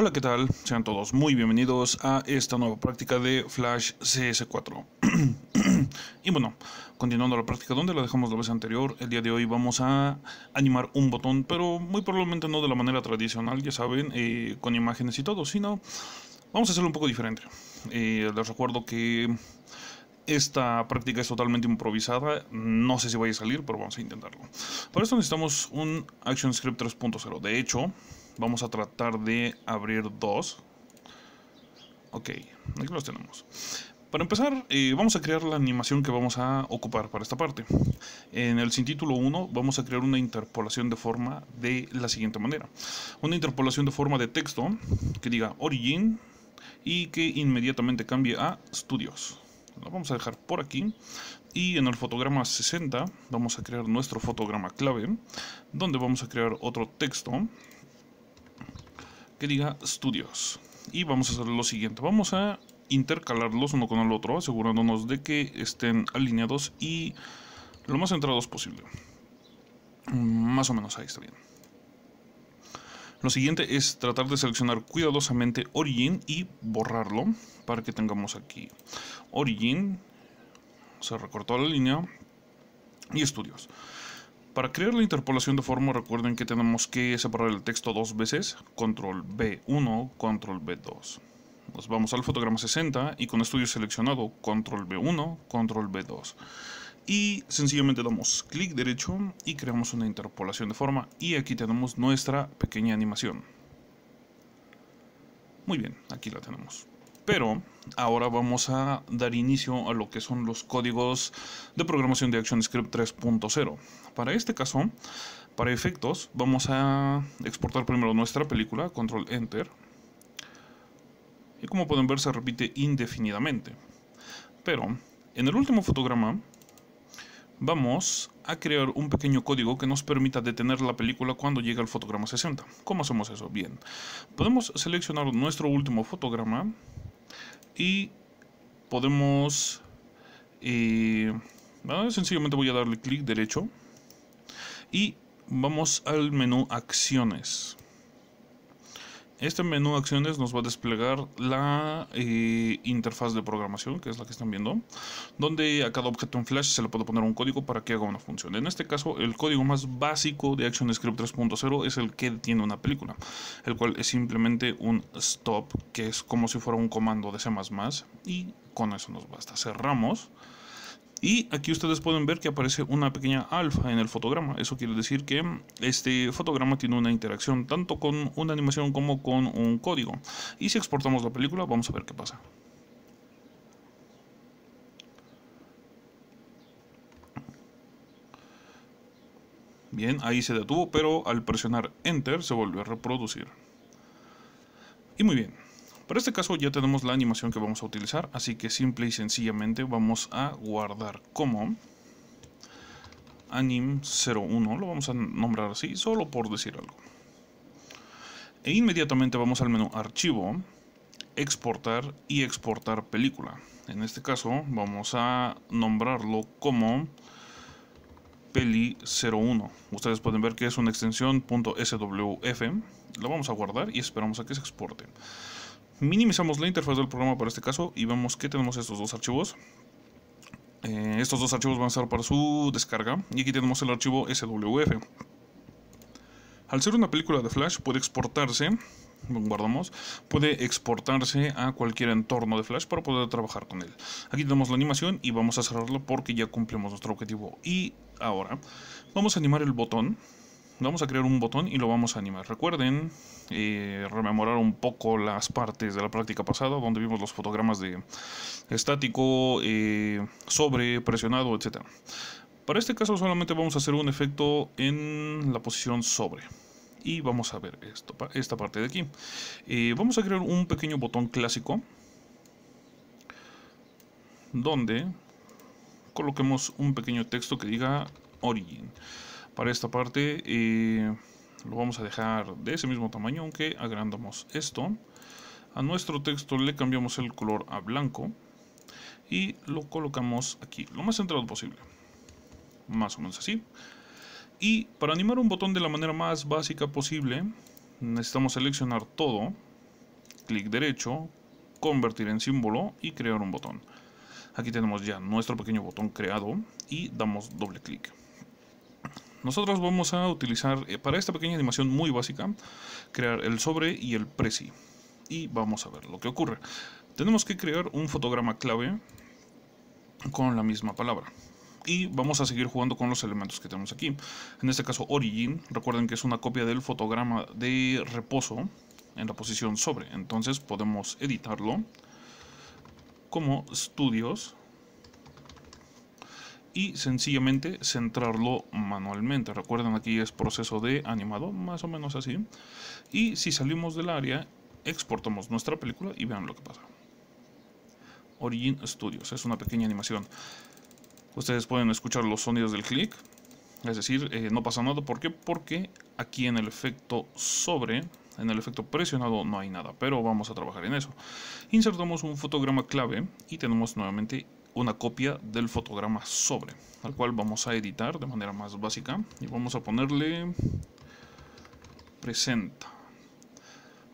Hola, ¿qué tal? Sean todos muy bienvenidos a esta nueva práctica de Flash CS4. y bueno, continuando la práctica donde la dejamos la vez anterior, el día de hoy vamos a animar un botón, pero muy probablemente no de la manera tradicional, ya saben, eh, con imágenes y todo, sino vamos a hacerlo un poco diferente. Eh, les recuerdo que esta práctica es totalmente improvisada, no sé si vaya a salir, pero vamos a intentarlo. Para esto necesitamos un ActionScript 3.0, de hecho... Vamos a tratar de abrir dos. Ok, aquí los tenemos. Para empezar, eh, vamos a crear la animación que vamos a ocupar para esta parte. En el sintítulo 1 vamos a crear una interpolación de forma de la siguiente manera. Una interpolación de forma de texto que diga origin y que inmediatamente cambie a studios. Lo vamos a dejar por aquí. Y en el fotograma 60 vamos a crear nuestro fotograma clave, donde vamos a crear otro texto que diga estudios Y vamos a hacer lo siguiente, vamos a intercalarlos uno con el otro, asegurándonos de que estén alineados y lo más centrados posible. Mm, más o menos ahí está bien. Lo siguiente es tratar de seleccionar cuidadosamente Origin y borrarlo para que tengamos aquí Origin, se recortó la línea y Estudios. Para crear la interpolación de forma recuerden que tenemos que separar el texto dos veces, control B1, control B2. Nos vamos al fotograma 60 y con estudio seleccionado, control B1, control B2. Y sencillamente damos clic derecho y creamos una interpolación de forma y aquí tenemos nuestra pequeña animación. Muy bien, aquí la tenemos. Pero ahora vamos a dar inicio a lo que son los códigos de programación de ActionScript 3.0. Para este caso, para efectos, vamos a exportar primero nuestra película, control enter. Y como pueden ver se repite indefinidamente. Pero en el último fotograma vamos a crear un pequeño código que nos permita detener la película cuando llegue al fotograma 60. ¿Cómo hacemos eso? Bien, podemos seleccionar nuestro último fotograma y podemos eh, ah, sencillamente voy a darle clic derecho y vamos al menú acciones este menú acciones nos va a desplegar la eh, interfaz de programación, que es la que están viendo, donde a cada objeto en Flash se le puede poner un código para que haga una función. En este caso, el código más básico de ActionScript 3.0 es el que tiene una película, el cual es simplemente un stop, que es como si fuera un comando de C++, y con eso nos basta. Cerramos. Y aquí ustedes pueden ver que aparece una pequeña alfa en el fotograma. Eso quiere decir que este fotograma tiene una interacción tanto con una animación como con un código. Y si exportamos la película, vamos a ver qué pasa. Bien, ahí se detuvo, pero al presionar Enter se volvió a reproducir. Y muy bien, para este caso ya tenemos la animación que vamos a utilizar, así que simple y sencillamente vamos a guardar como anim01, lo vamos a nombrar así, solo por decir algo. E inmediatamente vamos al menú archivo, exportar y exportar película. En este caso vamos a nombrarlo como peli 01. Ustedes pueden ver que es una extensión .swf. lo vamos a guardar y esperamos a que se exporte minimizamos la interfaz del programa para este caso y vemos que tenemos estos dos archivos. Eh, estos dos archivos van a estar para su descarga y aquí tenemos el archivo SWF. Al ser una película de Flash puede exportarse, guardamos, puede exportarse a cualquier entorno de Flash para poder trabajar con él. Aquí tenemos la animación y vamos a cerrarlo porque ya cumplimos nuestro objetivo. Y ahora vamos a animar el botón vamos a crear un botón y lo vamos a animar. Recuerden eh, rememorar un poco las partes de la práctica pasada donde vimos los fotogramas de estático, eh, sobre, presionado, etc. Para este caso solamente vamos a hacer un efecto en la posición sobre. Y vamos a ver esta parte de aquí. Eh, vamos a crear un pequeño botón clásico donde coloquemos un pequeño texto que diga Origin para esta parte lo vamos a dejar de ese mismo tamaño, aunque agrandamos esto. A nuestro texto le cambiamos el color a blanco y lo colocamos aquí, lo más centrado posible. Más o menos así. Y para animar un botón de la manera más básica posible, necesitamos seleccionar todo, clic derecho, convertir en símbolo y crear un botón. Aquí tenemos ya nuestro pequeño botón creado y damos doble clic. Nosotros vamos a utilizar eh, para esta pequeña animación muy básica, crear el sobre y el preci. Y vamos a ver lo que ocurre. Tenemos que crear un fotograma clave con la misma palabra. Y vamos a seguir jugando con los elementos que tenemos aquí. En este caso origin, recuerden que es una copia del fotograma de reposo en la posición sobre. Entonces podemos editarlo como estudios y sencillamente centrarlo manualmente. Recuerden aquí es proceso de animado, más o menos así. Y si salimos del área, exportamos nuestra película y vean lo que pasa. Origin Studios, es una pequeña animación. Ustedes pueden escuchar los sonidos del clic, es decir, eh, no pasa nada. ¿Por qué? Porque aquí en el efecto sobre, en el efecto presionado no hay nada, pero vamos a trabajar en eso. Insertamos un fotograma clave y tenemos nuevamente una copia del fotograma sobre, al cual vamos a editar de manera más básica y vamos a ponerle presenta.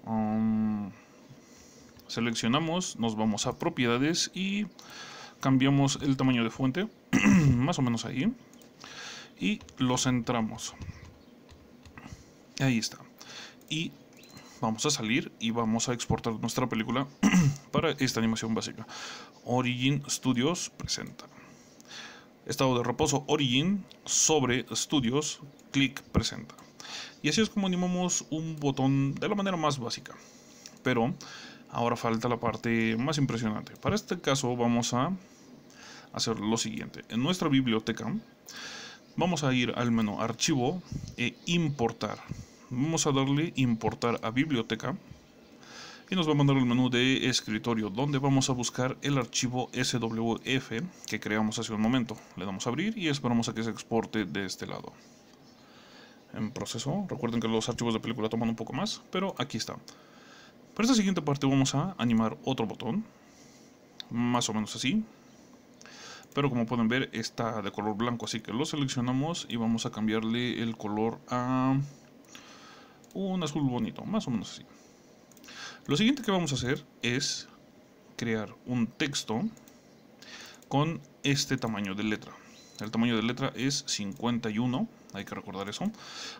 Um, seleccionamos, nos vamos a propiedades y cambiamos el tamaño de fuente, más o menos ahí, y lo centramos. Ahí está. Y vamos a salir y vamos a exportar nuestra película para esta animación básica. Origin Studios presenta. Estado de reposo Origin sobre Studios, clic presenta. Y así es como animamos un botón de la manera más básica. Pero ahora falta la parte más impresionante. Para este caso vamos a hacer lo siguiente. En nuestra biblioteca vamos a ir al menú archivo e importar. Vamos a darle importar a biblioteca nos va a mandar el menú de escritorio donde vamos a buscar el archivo SWF que creamos hace un momento. Le damos a abrir y esperamos a que se exporte de este lado. En proceso, recuerden que los archivos de película toman un poco más, pero aquí está. Para esta siguiente parte vamos a animar otro botón, más o menos así. Pero como pueden ver está de color blanco, así que lo seleccionamos y vamos a cambiarle el color a un azul bonito, más o menos así. Lo siguiente que vamos a hacer es crear un texto con este tamaño de letra. El tamaño de letra es 51, hay que recordar eso.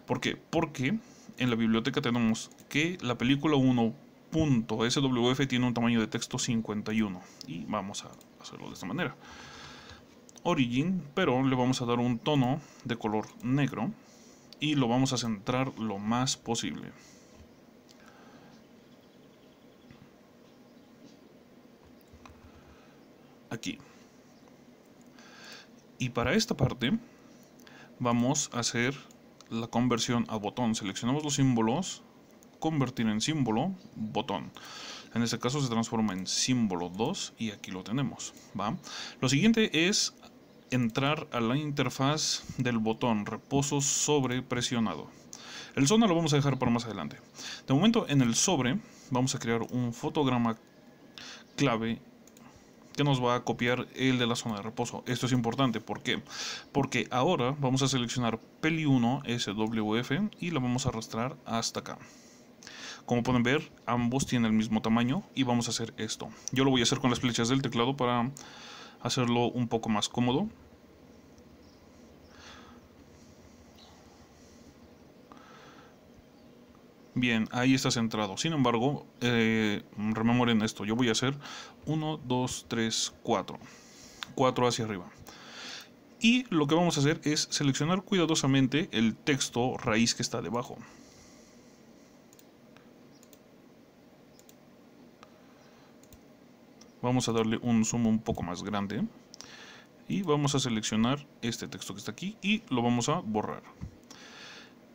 ¿Por qué? Porque en la biblioteca tenemos que la película 1.swf tiene un tamaño de texto 51. Y vamos a hacerlo de esta manera. Origin, pero le vamos a dar un tono de color negro y lo vamos a centrar lo más posible. aquí. Y para esta parte vamos a hacer la conversión a botón. Seleccionamos los símbolos, convertir en símbolo, botón. En este caso se transforma en símbolo 2 y aquí lo tenemos. ¿va? Lo siguiente es entrar a la interfaz del botón reposo sobre presionado. El zona lo vamos a dejar para más adelante. De momento en el sobre vamos a crear un fotograma clave que nos va a copiar el de la zona de reposo. Esto es importante, ¿por qué? Porque ahora vamos a seleccionar peli 1 SWF y la vamos a arrastrar hasta acá. Como pueden ver, ambos tienen el mismo tamaño y vamos a hacer esto. Yo lo voy a hacer con las flechas del teclado para hacerlo un poco más cómodo. Bien, ahí está centrado. Sin embargo, eh, rememoren esto. Yo voy a hacer 1, 2, 3, 4. 4 hacia arriba. Y lo que vamos a hacer es seleccionar cuidadosamente el texto raíz que está debajo. Vamos a darle un zoom un poco más grande. Y vamos a seleccionar este texto que está aquí y lo vamos a borrar.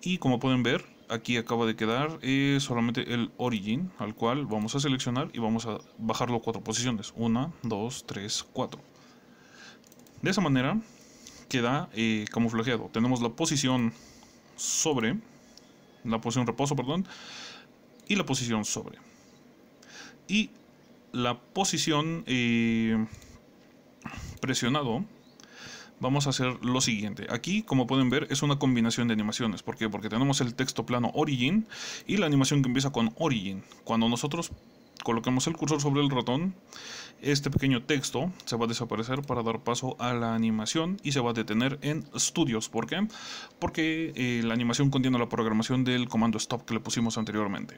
Y como pueden ver, aquí acaba de quedar eh, solamente el origin, al cual vamos a seleccionar y vamos a bajarlo cuatro posiciones. 1, 2, 3, 4 De esa manera queda eh, camuflajeado. Tenemos la posición sobre, la posición reposo, perdón, y la posición sobre. Y la posición eh, presionado vamos a hacer lo siguiente. Aquí, como pueden ver, es una combinación de animaciones. ¿Por qué? Porque tenemos el texto plano Origin y la animación que empieza con Origin. Cuando nosotros colocamos el cursor sobre el ratón, este pequeño texto se va a desaparecer para dar paso a la animación y se va a detener en Studios. ¿Por qué? Porque eh, la animación contiene la programación del comando stop que le pusimos anteriormente.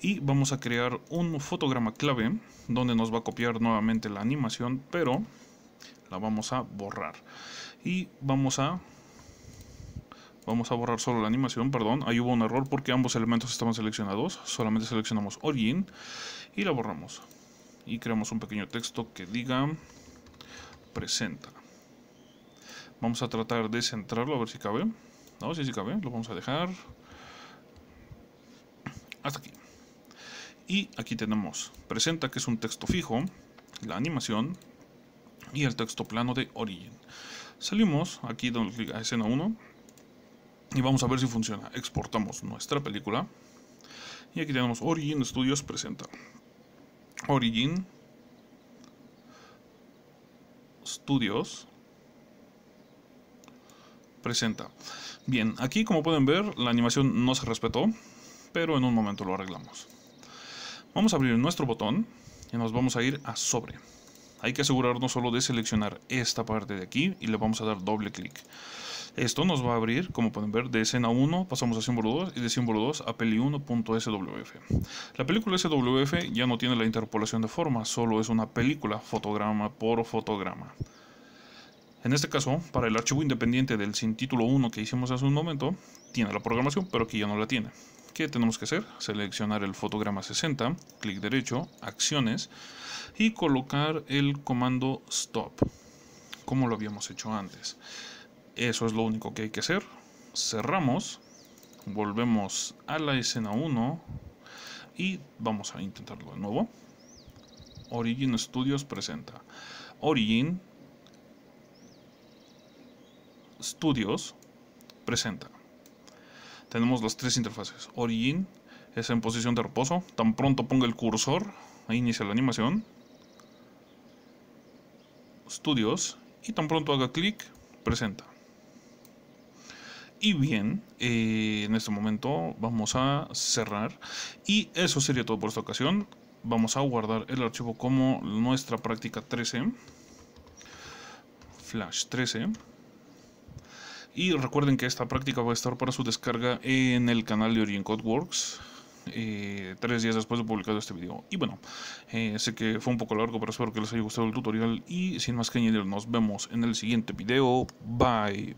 Y vamos a crear un fotograma clave donde nos va a copiar nuevamente la animación, pero la vamos a borrar y vamos a vamos a borrar solo la animación, perdón, ahí hubo un error porque ambos elementos estaban seleccionados, solamente seleccionamos Origin y la borramos y creamos un pequeño texto que diga presenta vamos a tratar de centrarlo a ver si cabe no, si cabe, lo vamos a dejar hasta aquí y aquí tenemos presenta que es un texto fijo la animación y el texto plano de Origin. Salimos aquí, damos a escena 1 y vamos a ver si funciona. Exportamos nuestra película y aquí tenemos Origin Studios presenta. Origin Studios presenta. Bien, aquí como pueden ver la animación no se respetó, pero en un momento lo arreglamos. Vamos a abrir nuestro botón y nos vamos a ir a sobre. Hay que asegurarnos solo de seleccionar esta parte de aquí y le vamos a dar doble clic. Esto nos va a abrir, como pueden ver, de escena 1 pasamos a símbolo 2 y de símbolo 2 a peli1.swf. La película SWF ya no tiene la interpolación de forma, solo es una película fotograma por fotograma. En este caso, para el archivo independiente del sin título 1 que hicimos hace un momento, tiene la programación, pero aquí ya no la tiene. ¿Qué tenemos que hacer? Seleccionar el fotograma 60, clic derecho, acciones y colocar el comando stop, como lo habíamos hecho antes. Eso es lo único que hay que hacer. Cerramos, volvemos a la escena 1 y vamos a intentarlo de nuevo. Origin Studios presenta Origin Studios presenta tenemos las tres interfaces. Origin es en posición de reposo. Tan pronto ponga el cursor, ahí inicia la animación. Studios y tan pronto haga clic, presenta. Y bien, eh, en este momento vamos a cerrar. Y eso sería todo por esta ocasión. Vamos a guardar el archivo como nuestra práctica 13. Flash 13. Y recuerden que esta práctica va a estar para su descarga en el canal de Origin Codeworks Works. Eh, tres días después de publicado este video y bueno eh, sé que fue un poco largo pero espero que les haya gustado el tutorial y sin más que añadir nos vemos en el siguiente video bye